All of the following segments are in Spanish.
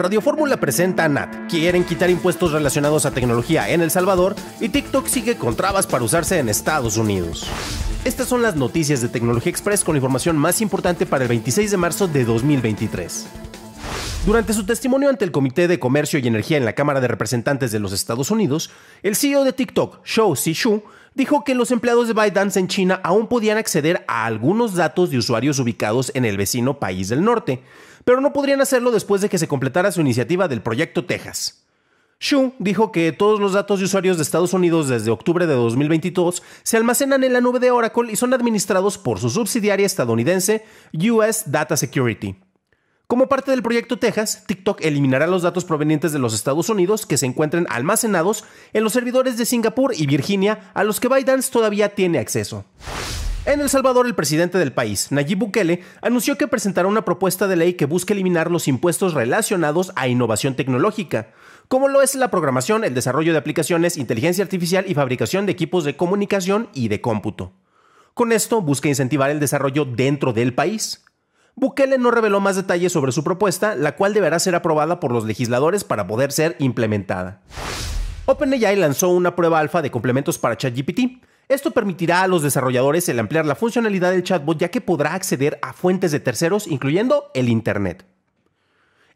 Radio Fórmula presenta a NAT. Quieren quitar impuestos relacionados a tecnología en El Salvador y TikTok sigue con trabas para usarse en Estados Unidos. Estas son las noticias de Tecnología Express con la información más importante para el 26 de marzo de 2023. Durante su testimonio ante el Comité de Comercio y Energía en la Cámara de Representantes de los Estados Unidos, el CEO de TikTok, Shou Zishu, dijo que los empleados de ByteDance en China aún podían acceder a algunos datos de usuarios ubicados en el vecino país del norte, pero no podrían hacerlo después de que se completara su iniciativa del Proyecto Texas. Xu dijo que todos los datos de usuarios de Estados Unidos desde octubre de 2022 se almacenan en la nube de Oracle y son administrados por su subsidiaria estadounidense US Data Security. Como parte del proyecto Texas, TikTok eliminará los datos provenientes de los Estados Unidos que se encuentren almacenados en los servidores de Singapur y Virginia a los que ByteDance todavía tiene acceso. En El Salvador, el presidente del país, Nayib Bukele, anunció que presentará una propuesta de ley que busca eliminar los impuestos relacionados a innovación tecnológica, como lo es la programación, el desarrollo de aplicaciones, inteligencia artificial y fabricación de equipos de comunicación y de cómputo. Con esto busca incentivar el desarrollo dentro del país. Bukele no reveló más detalles sobre su propuesta, la cual deberá ser aprobada por los legisladores para poder ser implementada. OpenAI lanzó una prueba alfa de complementos para ChatGPT, esto permitirá a los desarrolladores el ampliar la funcionalidad del chatbot ya que podrá acceder a fuentes de terceros, incluyendo el Internet.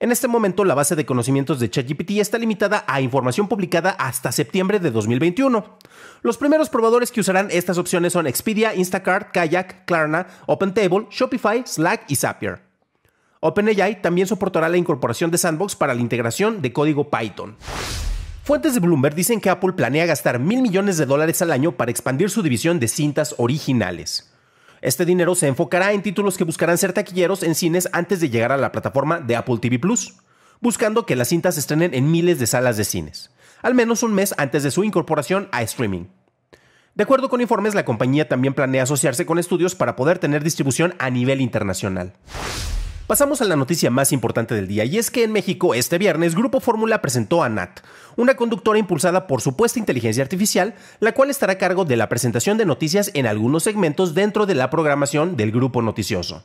En este momento, la base de conocimientos de ChatGPT está limitada a información publicada hasta septiembre de 2021. Los primeros probadores que usarán estas opciones son Expedia, Instacart, Kayak, Klarna, OpenTable, Shopify, Slack y Zapier. OpenAI también soportará la incorporación de Sandbox para la integración de código Python. Fuentes de Bloomberg dicen que Apple planea gastar mil millones de dólares al año para expandir su división de cintas originales. Este dinero se enfocará en títulos que buscarán ser taquilleros en cines antes de llegar a la plataforma de Apple TV Plus, buscando que las cintas estrenen en miles de salas de cines, al menos un mes antes de su incorporación a streaming. De acuerdo con informes, la compañía también planea asociarse con estudios para poder tener distribución a nivel internacional. Pasamos a la noticia más importante del día y es que en México este viernes Grupo Fórmula presentó a NAT, una conductora impulsada por supuesta inteligencia artificial, la cual estará a cargo de la presentación de noticias en algunos segmentos dentro de la programación del grupo noticioso.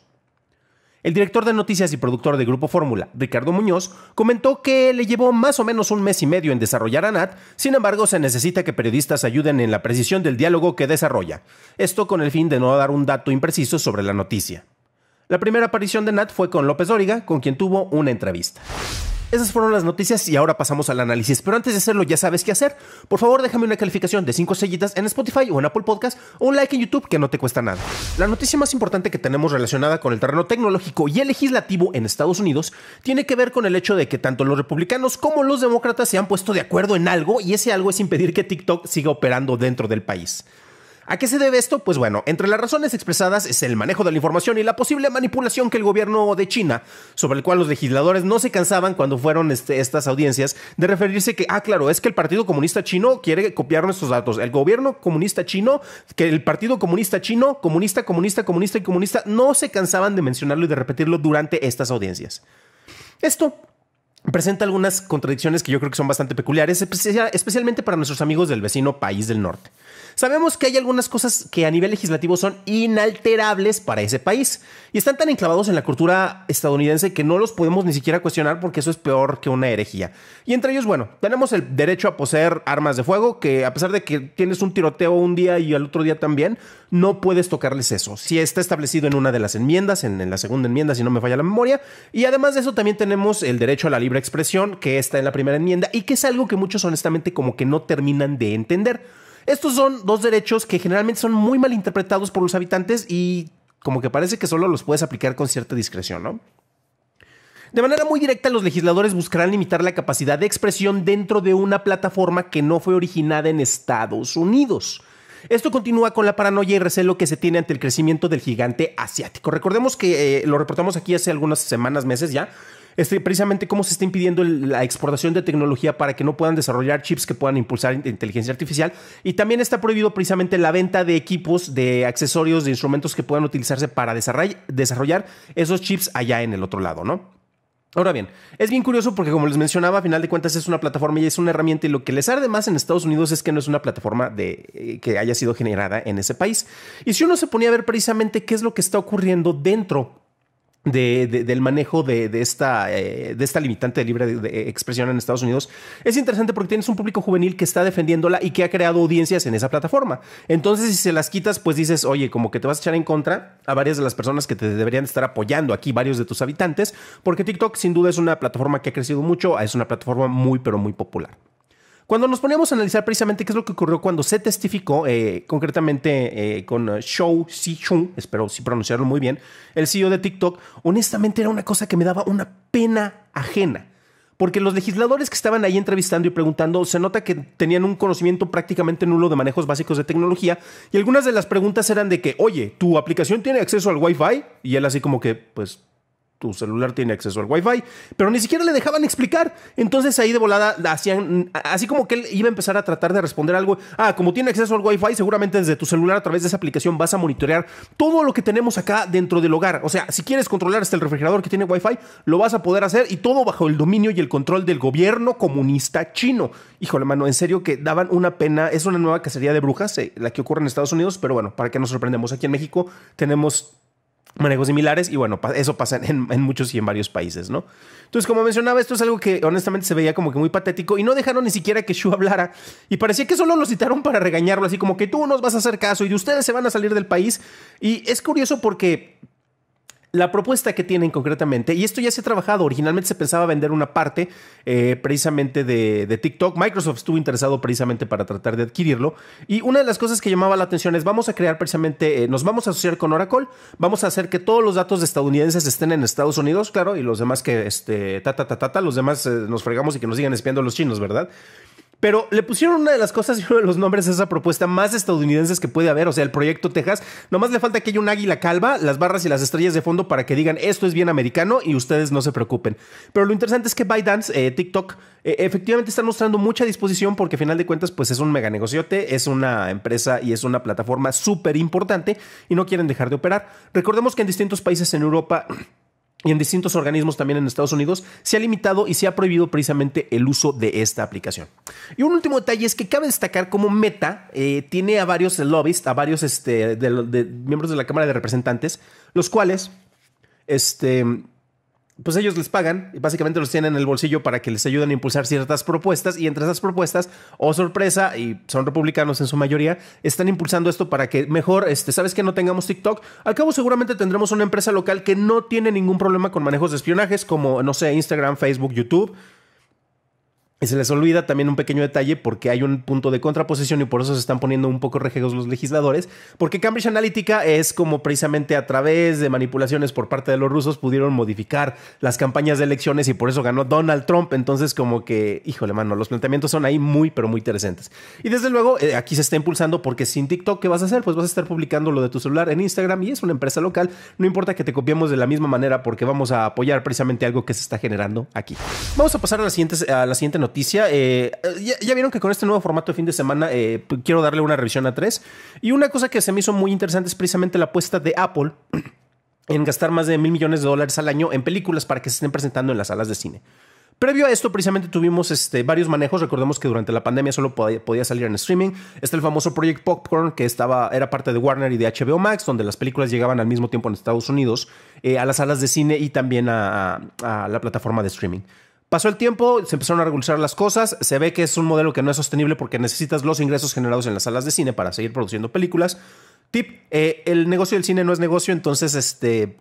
El director de noticias y productor de Grupo Fórmula, Ricardo Muñoz, comentó que le llevó más o menos un mes y medio en desarrollar a NAT, sin embargo se necesita que periodistas ayuden en la precisión del diálogo que desarrolla, esto con el fin de no dar un dato impreciso sobre la noticia. La primera aparición de Nat fue con López Dóriga, con quien tuvo una entrevista. Esas fueron las noticias y ahora pasamos al análisis. Pero antes de hacerlo, ya sabes qué hacer. Por favor, déjame una calificación de 5 sellitas en Spotify o en Apple Podcast o un like en YouTube que no te cuesta nada. La noticia más importante que tenemos relacionada con el terreno tecnológico y el legislativo en Estados Unidos tiene que ver con el hecho de que tanto los republicanos como los demócratas se han puesto de acuerdo en algo y ese algo es impedir que TikTok siga operando dentro del país. ¿A qué se debe esto? Pues bueno, entre las razones expresadas es el manejo de la información y la posible manipulación que el gobierno de China, sobre el cual los legisladores no se cansaban cuando fueron este, estas audiencias, de referirse que, ah, claro, es que el Partido Comunista Chino quiere copiar nuestros datos. El gobierno comunista chino, que el Partido Comunista Chino, comunista, comunista, comunista y comunista, no se cansaban de mencionarlo y de repetirlo durante estas audiencias. Esto presenta algunas contradicciones que yo creo que son bastante peculiares, especialmente para nuestros amigos del vecino país del norte. Sabemos que hay algunas cosas que a nivel legislativo son inalterables para ese país y están tan enclavados en la cultura estadounidense que no los podemos ni siquiera cuestionar porque eso es peor que una herejía. Y entre ellos, bueno, tenemos el derecho a poseer armas de fuego que a pesar de que tienes un tiroteo un día y al otro día también, no puedes tocarles eso. Si está establecido en una de las enmiendas, en, la segunda enmienda, si no me falla la memoria. Y además de eso también tenemos el derecho a la libre expresión que está en la primera enmienda y que es algo que muchos honestamente como que no terminan de entender. Estos son dos derechos que generalmente son muy mal interpretados por los habitantes y como que parece que solo los puedes aplicar con cierta discreción, ¿no? De manera muy directa, los legisladores buscarán limitar la capacidad de expresión dentro de una plataforma que no fue originada en Estados Unidos. Esto continúa con la paranoia y recelo que se tiene ante el crecimiento del gigante asiático. Recordemos que eh, lo reportamos aquí hace algunas semanas, meses ya. Este, precisamente cómo se está impidiendo la exportación de tecnología para que no puedan desarrollar chips que puedan impulsar inteligencia artificial. Y también está prohibido precisamente la venta de equipos, de accesorios, de instrumentos que puedan utilizarse para desarrollar esos chips allá en el otro lado, ¿no? Ahora bien, es bien curioso porque como les mencionaba, a final de cuentas es una plataforma y es una herramienta y lo que les arde más en Estados Unidos es que no es una plataforma de, eh, que haya sido generada en ese país. Y si uno se ponía a ver precisamente qué es lo que está ocurriendo dentro del manejo de, esta, eh, de limitante de libre de, expresión en Estados Unidos es interesante porque tienes un público juvenil que está defendiéndola y que ha creado audiencias en esa plataforma. Entonces, si se las quitas, pues dices, oye, como que te vas a echar en contra a varias de las personas que te deberían estar apoyando aquí, varios de tus habitantes, porque TikTok sin duda es una plataforma que ha crecido mucho, es una plataforma muy, pero muy popular. Cuando nos poníamos a analizar precisamente qué es lo que ocurrió cuando se testificó, eh, concretamente eh, con eh, Shou si espero si pronunciarlo muy bien, el CEO de TikTok, honestamente era una cosa que me daba una pena ajena porque los legisladores que estaban ahí entrevistando y preguntando, se nota que tenían un conocimiento prácticamente nulo de manejos básicos de tecnología y algunas de las preguntas eran de que, oye, ¿tu aplicación tiene acceso al Wi-Fi? Y él así como que, pues tu celular tiene acceso al Wi-Fi, pero ni siquiera le dejaban explicar. Entonces ahí de volada hacían, así como que él iba a empezar a tratar de responder algo. Ah, como tiene acceso al Wi-Fi, seguramente desde tu celular a través de esa aplicación vas a monitorear todo lo que tenemos acá dentro del hogar. O sea, si quieres controlar hasta el refrigerador que tiene Wi-Fi, lo vas a poder hacer y todo bajo el dominio y el control del gobierno comunista chino. Híjole, mano, en serio que daban una pena. Es una nueva cacería de brujas, eh, la que ocurre en Estados Unidos, pero bueno, para que nos sorprendemos, aquí en México tenemos manejos similares y bueno, eso pasa en, muchos y en varios países, ¿no? Entonces, como mencionaba, esto es algo que honestamente se veía como que muy patético y no dejaron ni siquiera que Shu hablara y parecía que solo lo citaron para regañarlo, así como que tú nos vas a hacer caso y ustedes se van a salir del país y es curioso porque la propuesta que tienen concretamente, y esto ya se ha trabajado, originalmente se pensaba vender una parte eh, precisamente de, TikTok, Microsoft estuvo interesado precisamente para tratar de adquirirlo, y una de las cosas que llamaba la atención es vamos a crear precisamente, eh, nos vamos a asociar con Oracle, vamos a hacer que todos los datos estadounidenses estén en Estados Unidos, claro, y los demás que, este, ta, ta, ta, ta, los demás eh, nos fregamos y que nos sigan espiando los chinos, ¿verdad? Pero le pusieron una de las cosas y uno de los nombres a esa propuesta más estadounidenses que puede haber, o sea, el proyecto Texas. Nomás le falta que haya un águila calva, las barras y las estrellas de fondo para que digan esto es bien americano y ustedes no se preocupen. Pero lo interesante es que ByteDance, eh, TikTok, eh, efectivamente están mostrando mucha disposición porque a final de cuentas pues es un mega negociote, es una empresa y es una plataforma súper importante y no quieren dejar de operar. Recordemos que en distintos países en Europa y en distintos organismos también en Estados Unidos, se ha limitado y se ha prohibido precisamente el uso de esta aplicación. Y un último detalle es que cabe destacar cómo Meta eh, tiene a varios lobbies, a varios este, miembros de la Cámara de Representantes, los cuales este, pues ellos les pagan, y básicamente los tienen en el bolsillo para que les ayuden a impulsar ciertas propuestas y entre esas propuestas, oh sorpresa, y son republicanos en su mayoría, están impulsando esto para que mejor, este, sabes que no tengamos TikTok, al cabo seguramente tendremos una empresa local que no tiene ningún problema con manejos de espionajes como, no sé, Instagram, Facebook, YouTube. Y se les olvida también un pequeño detalle porque hay un punto de contraposición y por eso se están poniendo un poco rejegos los legisladores, porque Cambridge Analytica es como precisamente a través de manipulaciones por parte de los rusos pudieron modificar las campañas de elecciones y por eso ganó Donald Trump. Entonces como que, híjole mano, los planteamientos son ahí muy, pero muy interesantes. Y desde luego eh, aquí se está impulsando porque sin TikTok, ¿qué vas a hacer? Pues vas a estar publicando lo de tu celular en Instagram y es una empresa local. No importa que te copiemos de la misma manera porque vamos a apoyar precisamente algo que se está generando aquí. Vamos a pasar a la siguiente, a la siguiente noticia noticia. Eh, eh, ya, vieron que con este nuevo formato de fin de semana eh, quiero darle una revisión a tres. Y una cosa que se me hizo muy interesante es precisamente la apuesta de Apple en gastar más de mil millones de dólares al año en películas para que se estén presentando en las salas de cine. Previo a esto, precisamente tuvimos este, varios manejos. Recordemos que durante la pandemia solo podía, salir en streaming. Está el famoso Project Popcorn, que estaba, era parte de Warner y de HBO Max, donde las películas llegaban al mismo tiempo en Estados Unidos, a las salas de cine y también a la plataforma de streaming. Pasó el tiempo, se empezaron a regular las cosas, se ve que es un modelo que no es sostenible porque necesitas los ingresos generados en las salas de cine para seguir produciendo películas. Tip, eh, el negocio del cine no es negocio, entonces este,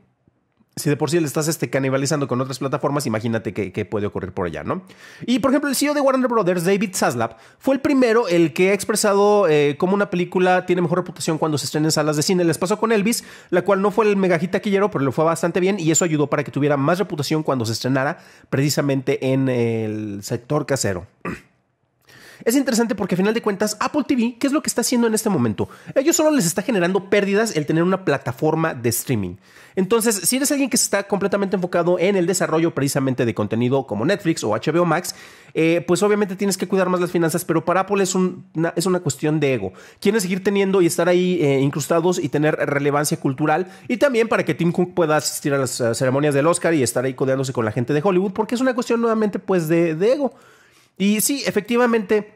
si de por sí le estás este, canibalizando con otras plataformas, imagínate qué, puede ocurrir por allá, ¿no? Y por ejemplo, el CEO de Warner Brothers, David Zaslav, fue el primero el que ha expresado eh, cómo una película tiene mejor reputación cuando se estrena en salas de cine. Les pasó con Elvis, la cual no fue el megajitaquillero pero lo fue bastante bien y eso ayudó para que tuviera más reputación cuando se estrenara precisamente en el sector casero. Es interesante porque a final de cuentas Apple TV, ¿qué es lo que está haciendo en este momento? Ellos solo les está generando pérdidas el tener una plataforma de streaming. Entonces, si eres alguien que está completamente enfocado en el desarrollo precisamente de contenido como Netflix o HBO Max, eh, pues obviamente tienes que cuidar más las finanzas, pero para Apple es, una, es una cuestión de ego. Quieren seguir teniendo y estar ahí eh, incrustados y tener relevancia cultural y también para que Tim Cook pueda asistir a las eh, ceremonias del Oscar y estar ahí codeándose con la gente de Hollywood, porque es una cuestión nuevamente pues de, de ego. Y sí, efectivamente,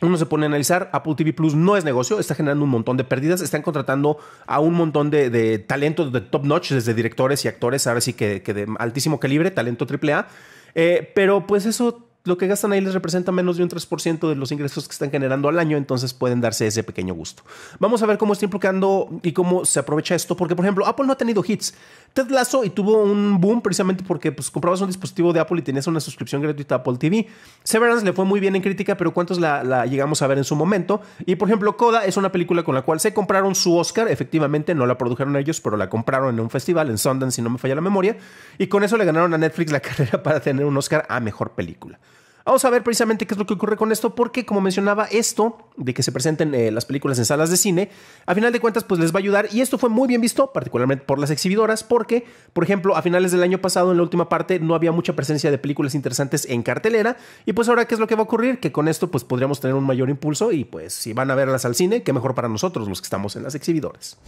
uno se pone a analizar, Apple TV Plus no es negocio, está generando un montón de pérdidas, están contratando a un montón de, de talentos de top notch, desde directores y actores, ahora sí que, que de altísimo calibre, talento AAA, eh, pero pues eso lo que gastan ahí les representa menos de un 3% de los ingresos que están generando al año, entonces pueden darse ese pequeño gusto. Vamos a ver cómo está implicando y cómo se aprovecha esto, porque por ejemplo, Apple no ha tenido hits. Ted Lasso y tuvo un boom precisamente porque pues, comprabas un dispositivo de Apple y tenías una suscripción gratuita a Apple TV. Severance le fue muy bien en crítica, pero ¿cuántos la, llegamos a ver en su momento? Y por ejemplo, Coda es una película con la cual se compraron su Oscar, efectivamente no la produjeron ellos, pero la compraron en un festival, en Sundance, si no me falla la memoria, y con eso le ganaron a Netflix la carrera para tener un Oscar a mejor película. Vamos a ver precisamente qué es lo que ocurre con esto, porque como mencionaba, esto de que se presenten eh, las películas en salas de cine, a final de cuentas pues les va a ayudar y esto fue muy bien visto, particularmente por las exhibidoras, porque, por ejemplo, a finales del año pasado en la última parte no había mucha presencia de películas interesantes en cartelera y pues ahora qué es lo que va a ocurrir, que con esto pues podríamos tener un mayor impulso y pues si van a verlas al cine, qué mejor para nosotros los que estamos en las exhibidoras.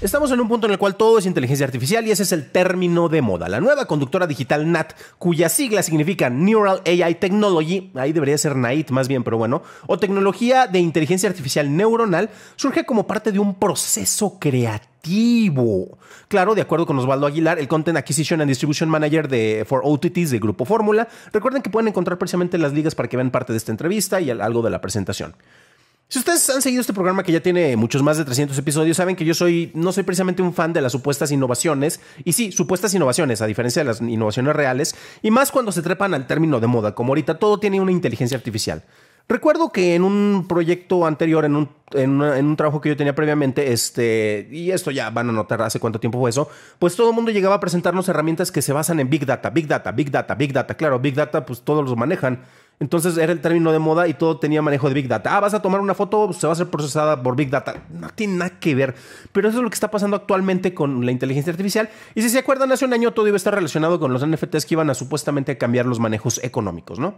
Estamos en un punto en el cual todo es inteligencia artificial y ese es el término de moda. La nueva conductora digital NAT, cuya sigla significa Neural AI Technology, ahí debería ser NAIT más bien, pero bueno, o tecnología de inteligencia artificial neuronal surge como parte de un proceso creativo. Claro, de acuerdo con Osvaldo Aguilar, el Content Acquisition and Distribution Manager de For OTTs de Grupo Fórmula. Recuerden que pueden encontrar precisamente las ligas para que vean parte de esta entrevista y algo de la presentación. Si ustedes han seguido este programa que ya tiene muchos más de 300 episodios, saben que yo soy no soy precisamente un fan de las supuestas innovaciones. Y sí, supuestas innovaciones, a diferencia de las innovaciones reales. Y más cuando se trepan al término de moda, como ahorita todo tiene una inteligencia artificial. Recuerdo que en un proyecto anterior, en un, en, un, trabajo que yo tenía previamente, este, y esto ya van a notar hace cuánto tiempo fue eso, pues todo el mundo llegaba a presentarnos herramientas que se basan en Big Data, Big Data, Big Data, Big Data. Claro, Big Data, pues todos los manejan. Entonces era el término de moda y todo tenía manejo de Big Data. Ah, vas a tomar una foto, pues, se va a ser procesada por Big Data. No tiene nada que ver. Pero eso es lo que está pasando actualmente con la inteligencia artificial. Y si se acuerdan, hace un año todo iba a estar relacionado con los NFTs que iban a supuestamente cambiar los manejos económicos, ¿no?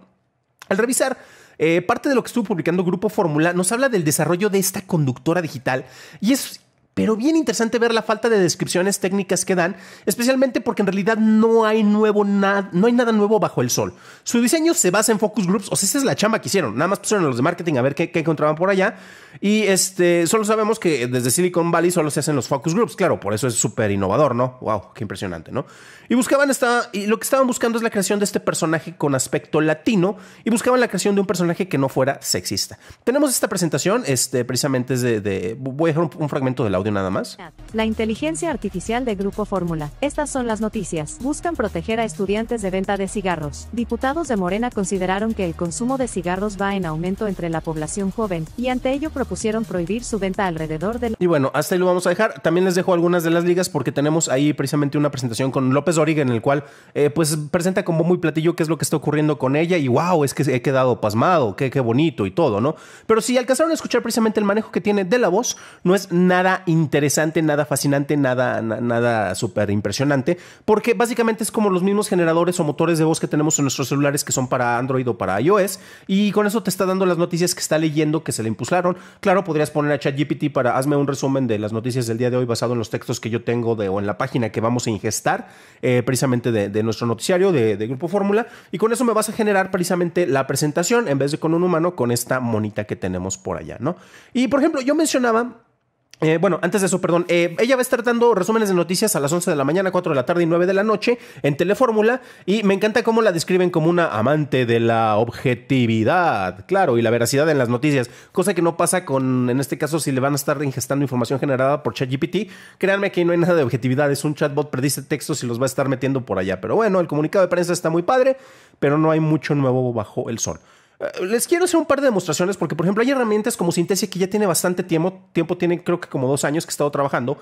Al revisar eh, parte de lo que estuvo publicando Grupo Fórmula nos habla del desarrollo de esta conductora digital y es pero bien interesante ver la falta de descripciones técnicas que dan, especialmente porque en realidad no hay, nuevo nada, no hay nada nuevo bajo el sol. Su diseño se basa en focus groups, o sea, esa es la chamba que hicieron, nada más pusieron los de marketing a ver qué, encontraban por allá, y este, solo sabemos que desde Silicon Valley solo se hacen los focus groups, claro, por eso es súper innovador, ¿no? ¡Wow! ¡Qué impresionante, ¿no? Y buscaban esta, y lo que estaban buscando es la creación de este personaje con aspecto latino, y buscaban la creación de un personaje que no fuera sexista. Tenemos esta presentación, este, precisamente es de, voy a dejar un, un fragmento del audio nada más? La inteligencia artificial de Grupo Fórmula. Estas son las noticias. Buscan proteger a estudiantes de venta de cigarros. Diputados de Morena consideraron que el consumo de cigarros va en aumento entre la población joven y ante ello propusieron prohibir su venta alrededor del... Y bueno, hasta ahí lo vamos a dejar. También les dejo algunas de las ligas porque tenemos ahí precisamente una presentación con López Origa en el cual eh, pues presenta como muy platillo qué es lo que está ocurriendo con ella y wow, es que he quedado pasmado, qué, qué bonito y todo, ¿no? Pero si alcanzaron a escuchar precisamente el manejo que tiene de la voz, no es nada interesante, nada fascinante, nada, nada súper impresionante, porque básicamente es como los mismos generadores o motores de voz que tenemos en nuestros celulares que son para Android o para iOS, y con eso te está dando las noticias que está leyendo que se le impulsaron. Claro, podrías poner a ChatGPT para hazme un resumen de las noticias del día de hoy basado en los textos que yo tengo de, o en la página que vamos a ingestar eh, precisamente de, nuestro noticiario de, de Grupo Fórmula, y con eso me vas a generar precisamente la presentación en vez de con un humano, con esta monita que tenemos por allá, ¿no? Y por ejemplo, yo mencionaba eh, bueno, antes de eso, perdón, eh, ella va a estar dando resúmenes de noticias a las 11 de la mañana, 4 de la tarde y 9 de la noche en Telefórmula y me encanta cómo la describen como una amante de la objetividad, claro, y la veracidad en las noticias, cosa que no pasa con, en este caso, si le van a estar ingestando información generada por ChatGPT, créanme que no hay nada de objetividad, es un chatbot, perdiste textos y los va a estar metiendo por allá, pero bueno, el comunicado de prensa está muy padre, pero no hay mucho nuevo bajo el sol. Eh, les quiero hacer un par de demostraciones porque, por ejemplo, hay herramientas como Synthesia que ya tiene bastante tiempo, tiempo tiene creo que como dos años que he estado trabajando,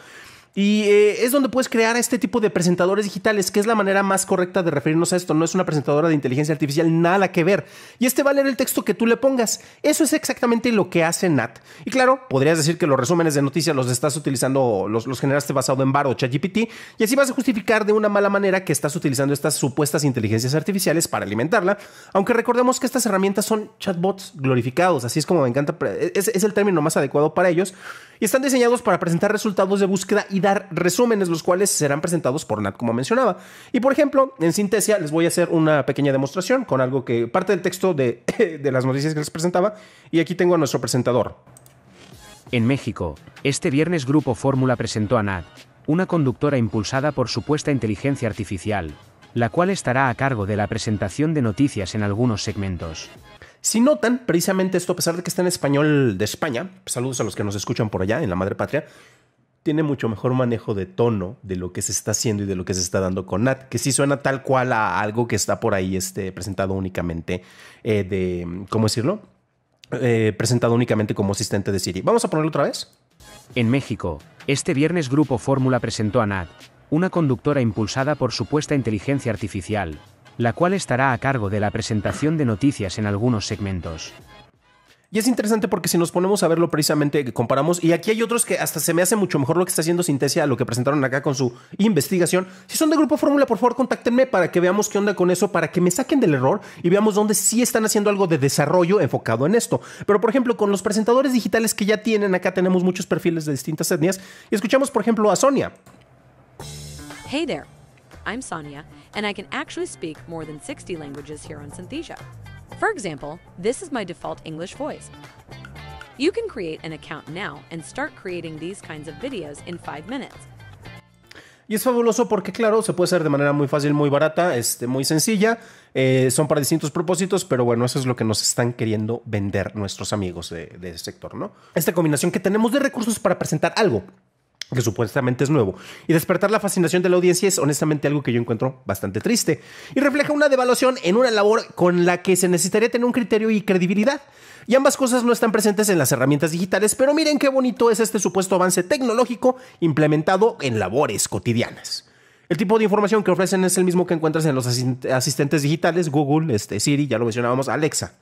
y eh, es donde puedes crear este tipo de presentadores digitales, que es la manera más correcta de referirnos a esto. No es una presentadora de inteligencia artificial, nada que ver. Y este va a leer el texto que tú le pongas. Eso es exactamente lo que hace Nat. Y claro, podrías decir que los resúmenes de noticias los estás utilizando, los, los generaste basado en VAR o ChatGPT, y así vas a justificar de una mala manera que estás utilizando estas supuestas inteligencias artificiales para alimentarla. Aunque recordemos que estas herramientas son chatbots glorificados, así es como me encanta, es, es el término más adecuado para ellos, y están diseñados para presentar resultados de búsqueda y dar resúmenes, los cuales serán presentados por Nat, como mencionaba. Y por ejemplo, en Sintesia les voy a hacer una pequeña demostración con algo que parte del texto de, de las noticias que les presentaba. Y aquí tengo a nuestro presentador. En México, este viernes Grupo Fórmula presentó a Nat, una conductora impulsada por supuesta inteligencia artificial, la cual estará a cargo de la presentación de noticias en algunos segmentos. Si notan, precisamente esto, a pesar de que está en español de España, saludos a los que nos escuchan por allá, en la madre patria, tiene mucho mejor manejo de tono de lo que se está haciendo y de lo que se está dando con Nat, que sí suena tal cual a algo que está por ahí este, presentado únicamente eh, de, ¿cómo decirlo? Eh, presentado únicamente como asistente de Siri. Vamos a ponerlo otra vez. En México, este viernes Grupo Fórmula presentó a Nat, una conductora impulsada por supuesta inteligencia artificial, la cual estará a cargo de la presentación de noticias en algunos segmentos. Y es interesante porque si nos ponemos a verlo precisamente, comparamos, y aquí hay otros que hasta se me hace mucho mejor lo que está haciendo Sintesia a lo que presentaron acá con su investigación. Si son de Grupo Fórmula, por favor, contáctenme para que veamos qué onda con eso, para que me saquen del error y veamos dónde sí están haciendo algo de desarrollo enfocado en esto. Pero, por ejemplo, con los presentadores digitales que ya tienen, acá tenemos muchos perfiles de distintas etnias y escuchamos, por ejemplo, a Sonia. Hey there, I'm Sonia, and I can actually speak more than 60 languages here on Synthesia. Por ejemplo, this is my default English voice. You can create an account now and start creating these kinds of videos in 5 minutes. Y es fabuloso porque, claro, se puede hacer de manera muy fácil, muy barata, este, muy sencilla. Eh, son para distintos propósitos, pero bueno, eso es lo que nos están queriendo vender nuestros amigos de, de ese sector, ¿no? Esta combinación que tenemos de recursos para presentar algo que supuestamente es nuevo. Y despertar la fascinación de la audiencia es honestamente algo que yo encuentro bastante triste y refleja una devaluación en una labor con la que se necesitaría tener un criterio y credibilidad. Y ambas cosas no están presentes en las herramientas digitales, pero miren qué bonito es este supuesto avance tecnológico implementado en labores cotidianas. El tipo de información que ofrecen es el mismo que encuentras en los asistentes digitales, Google, este, Siri, ya lo mencionábamos, Alexa.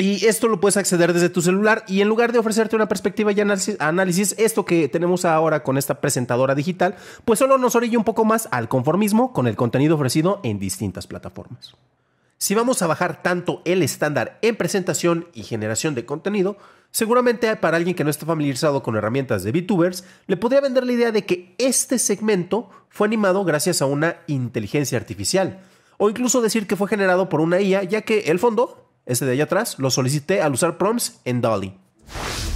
Y esto lo puedes acceder desde tu celular y en lugar de ofrecerte una perspectiva y análisis, esto que tenemos ahora con esta presentadora digital, pues solo nos orilla un poco más al conformismo con el contenido ofrecido en distintas plataformas. Si vamos a bajar tanto el estándar en presentación y generación de contenido, seguramente para alguien que no está familiarizado con herramientas de VTubers, le podría vender la idea de que este segmento fue animado gracias a una inteligencia artificial, o incluso decir que fue generado por una IA, ya que el fondo ese de allá atrás, lo solicité al usar prompts en Dolly.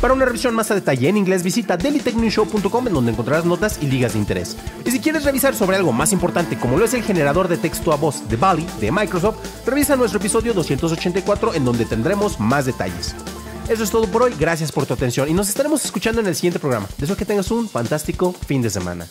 Para una revisión más a detalle en inglés, visita dailytechnewshow.com en donde encontrarás notas y ligas de interés. Y si quieres revisar sobre algo más importante como lo es el generador de texto a voz de Bali de Microsoft, revisa nuestro episodio 284 en donde tendremos más detalles. Eso es todo por hoy, gracias por tu atención y nos estaremos escuchando en el siguiente programa. Deseo que tengas un fantástico fin de semana.